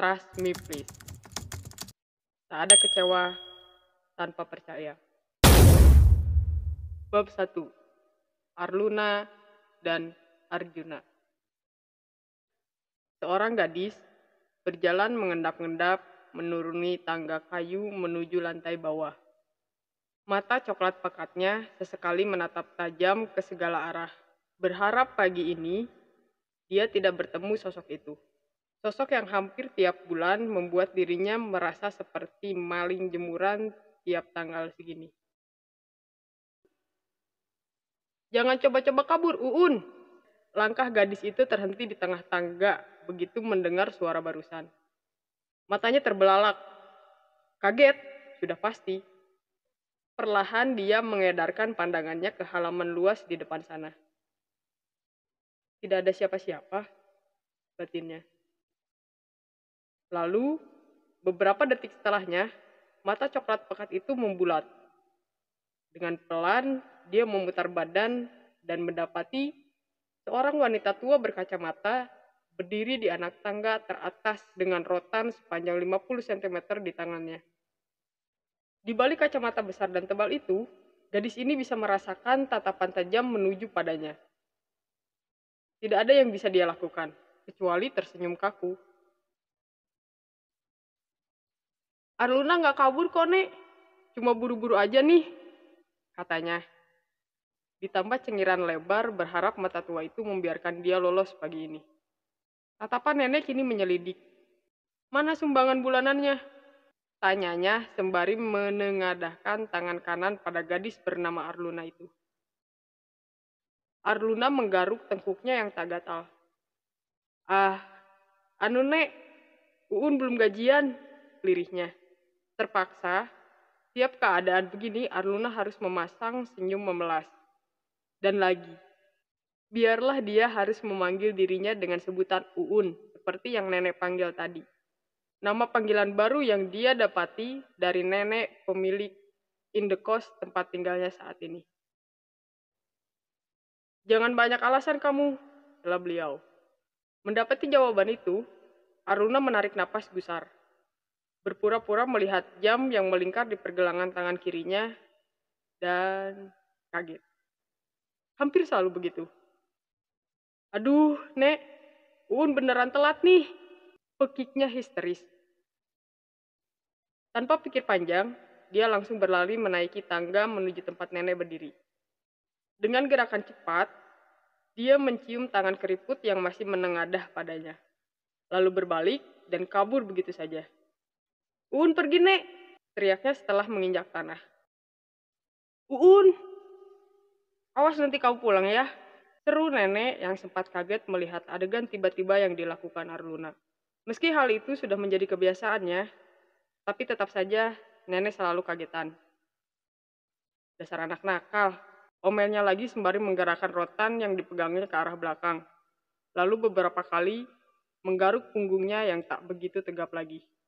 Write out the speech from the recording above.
Trust me please. Tak ada kecewa tanpa percaya. Bab 1. Arluna dan Arjuna. Seorang gadis berjalan mengendap-endap menuruni tangga kayu menuju lantai bawah. Mata coklat pekatnya sesekali menatap tajam ke segala arah. Berharap pagi ini dia tidak bertemu sosok itu. Sosok yang hampir tiap bulan membuat dirinya merasa seperti maling jemuran tiap tanggal segini. Jangan coba-coba kabur, Uun. Langkah gadis itu terhenti di tengah tangga begitu mendengar suara barusan. Matanya terbelalak. Kaget, sudah pasti. Perlahan dia mengedarkan pandangannya ke halaman luas di depan sana. Tidak ada siapa-siapa, batinnya. Lalu, beberapa detik setelahnya, mata coklat pekat itu membulat. Dengan pelan, dia memutar badan dan mendapati seorang wanita tua berkacamata berdiri di anak tangga teratas dengan rotan sepanjang 50 cm di tangannya. Di balik kacamata besar dan tebal itu, gadis ini bisa merasakan tatapan tajam menuju padanya. Tidak ada yang bisa dia lakukan, kecuali tersenyum kaku. Arluna nggak kabur kok, Nek. Cuma buru-buru aja nih, katanya. Ditambah cengiran lebar berharap mata tua itu membiarkan dia lolos pagi ini. Tatapan nenek kini menyelidik. Mana sumbangan bulanannya? Tanyanya sembari menengadahkan tangan kanan pada gadis bernama Arluna itu. Arluna menggaruk tengkuknya yang tak gatal. Ah, anu nek, Uun belum gajian, lirihnya. Terpaksa, tiap keadaan begini Arluna harus memasang senyum memelas. Dan lagi, biarlah dia harus memanggil dirinya dengan sebutan Uun, seperti yang nenek panggil tadi. Nama panggilan baru yang dia dapati dari nenek pemilik indekos tempat tinggalnya saat ini. Jangan banyak alasan kamu, telah beliau. Mendapati jawaban itu, Aruna menarik napas gusar berpura-pura melihat jam yang melingkar di pergelangan tangan kirinya dan kaget. Hampir selalu begitu. Aduh, Nek, Uun beneran telat nih. Pekiknya histeris. Tanpa pikir panjang, dia langsung berlari menaiki tangga menuju tempat nenek berdiri. Dengan gerakan cepat, dia mencium tangan keriput yang masih menengadah padanya. Lalu berbalik dan kabur begitu saja. Uun pergi, Nek. Teriaknya setelah menginjak tanah. Uun, awas nanti kau pulang ya. Seru nenek yang sempat kaget melihat adegan tiba-tiba yang dilakukan Arluna. Meski hal itu sudah menjadi kebiasaannya, tapi tetap saja nenek selalu kagetan. Dasar anak nakal, omelnya lagi sembari menggerakkan rotan yang dipegangnya ke arah belakang. Lalu beberapa kali menggaruk punggungnya yang tak begitu tegap lagi.